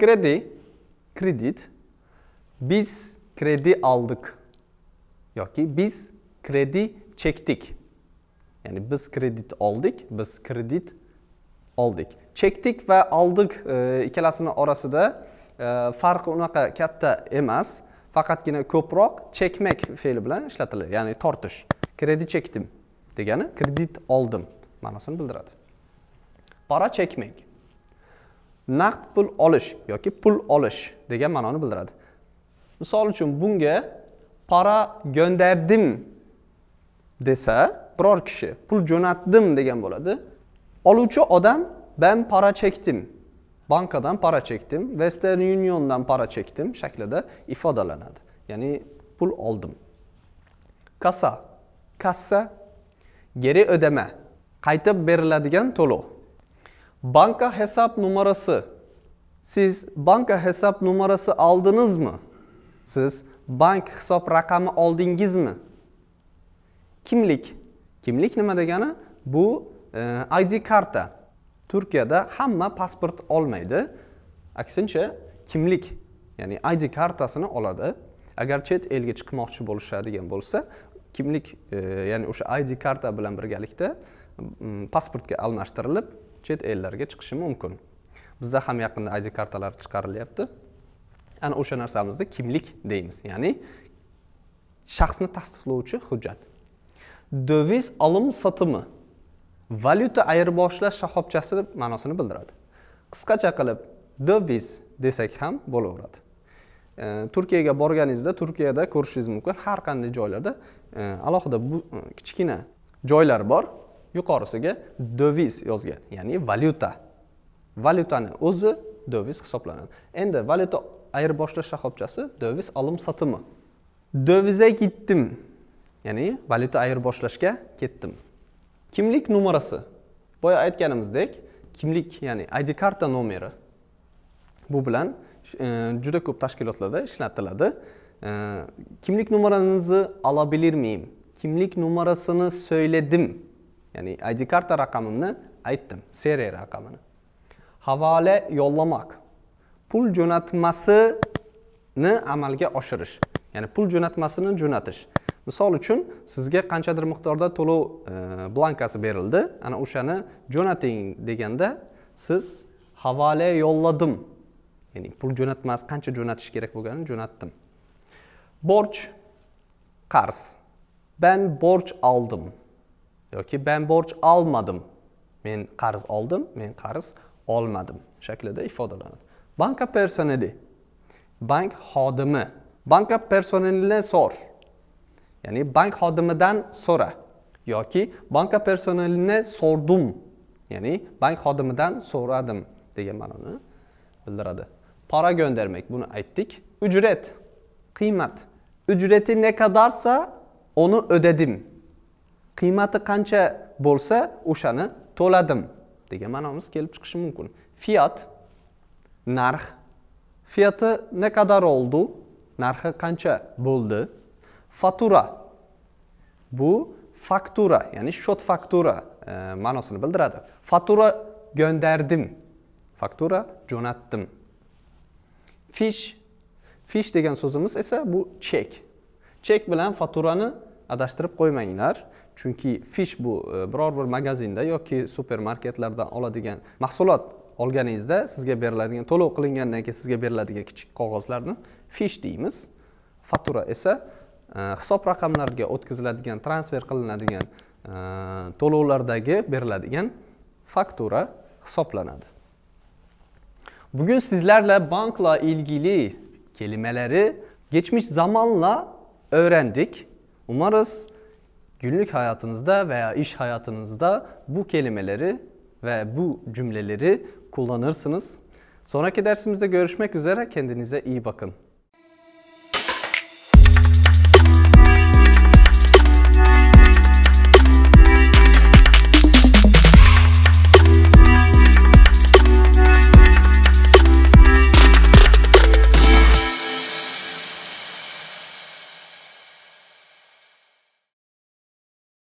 Kredi, kredit. Biz kredi aldık. Yok ki biz kredi çektik. Yani biz kredit aldık, biz kredit aldık. Çektik ve aldık. e, ikkalasini orasida e, farqi unaqa katta Fakat yine ko'proq çekmek fe'li bilan ishlatiladi, ya'ni tortish. Kredi çektim. degani kredit aldım. ma'nosini bildiradi. Para çekmek naqd pul olish yoki pul olish degan ma'noni bildiradi misol uchun bunga para gönderdim desa biror kishi pul jo'natdim degan bo'ladi oluvchi odam ben para çektim bankadan para çektim western uniondan para chekdim shaklida ifodalanadi ya'ni pul aldım. Kasa kassa geri ödeme qaytib beriladigan to'lov Banka hesap numarası. Siz banka hesap numarası aldınız mı? Siz bank hisob raqami oldingizmi? Kimlik. Kimlik nima degani? Bu e, ID karta. Turkiyada hamma pasport olmaydi. Aksincha kimlik, ya'ni ID kartasini oladi. Agar chet elga chiqmoqchi bo'lishadigan bo'lsa, kimlik, e, ya'ni o'sha ID karta bilan birgalikda mm, pasportga almashtirilib, chet ellarga chiqishi mumkin bizda ham yaqinda id kartalar chiqarilyapti ana o'sha narsamizni kimlik deymiz ya'ni shaxsni tasdiqlovchi hujjat deviz olim sotimi valyuta ayirboshlash shoxobchasi ma'nosini bildiradi qisqacha qilib deviz desak ham bo'laveradi e, turkiyaga borganingizda turkiyada ko'rishingiz mumkin har qanday joylarda e, alohida e, kichkina joylar bor yuqorisiga deviz yozgan ya'ni valyuta valyutani o'zi deviz hisoblanadi endi valyuta ayirboshlash shoxobchasi deviz olim sotimi deviza ketdim ya'ni valyuta ayirboshlashga ketdim kimlik numerasi boya aytganimizdek kimlik ya'ni id karta nomeri bu bilan e, juda ko'p tashkilotlarda ishlatiladi e, kimlik kimlik ola olabilirmiyim kimlik numarasini söyledim ya'ni id karta raqamimni aytdim seriya raqamini havola yollamoq pul jo'natmasini amalga oshirish ya'ni pul jo'natmasini jo'natish misol uchun sizga qanchadir miqdorda to'lov e, blankasi berildi ana o'shani jo'nating deganda siz havola yolladim ya'ni pul jo'natmas qancha jo'natish kerak bo'lganini jo'natdim borch qarz ben borch oldim Yok ki ben borç almadım. Men qarz oldim, men qarz olmadim shaklida ifodalanadi. Banka personeli. Bank xodimi. Banka personeline sor. Ya'ni bank sonra. Yok ki banka personeline sordum. Ya'ni bank xodimidan so'radim degan onu. bildiradi. Para göndermek bunu ettik. Ücret, kıymet. Ücreti ne kadarsa onu ödedim qiymati qancha bo'lsa o'shani to'ladim degan ma'nomiz kelib chiqishi mumkin fiat narx fiati nakadar oldu narxi qancha bo'ldi fatura bu faktura ya'ni shot faktura e, ma'nosini bildiradi fatura gondardim faktura jo'natdim fish fish degan so'zimiz esa bu chek chek bilan faturani adashtirib qo'ymanglar chunki fish bu e, biror bir magazinda yoki supermarketlardan oladigan mahsulot olganingizda sizga beriladigan to'lov qilingandan keyin sizga beriladigan kichik qog'ozlarni fish deymiz fatura esa e, hisob raqamlariga o'tkaziladigan transfer qilinadigan e, to'lovlardagi beriladigan faktura hisoblanadi bugun sizlarla bankla ilgili kelimeleri geçmiş zamanla öğrendik. Umarız Günlük hayatınızda veya iş hayatınızda bu kelimeleri ve bu cümleleri kullanırsınız. Sonraki dersimizde görüşmek üzere. Kendinize iyi bakın.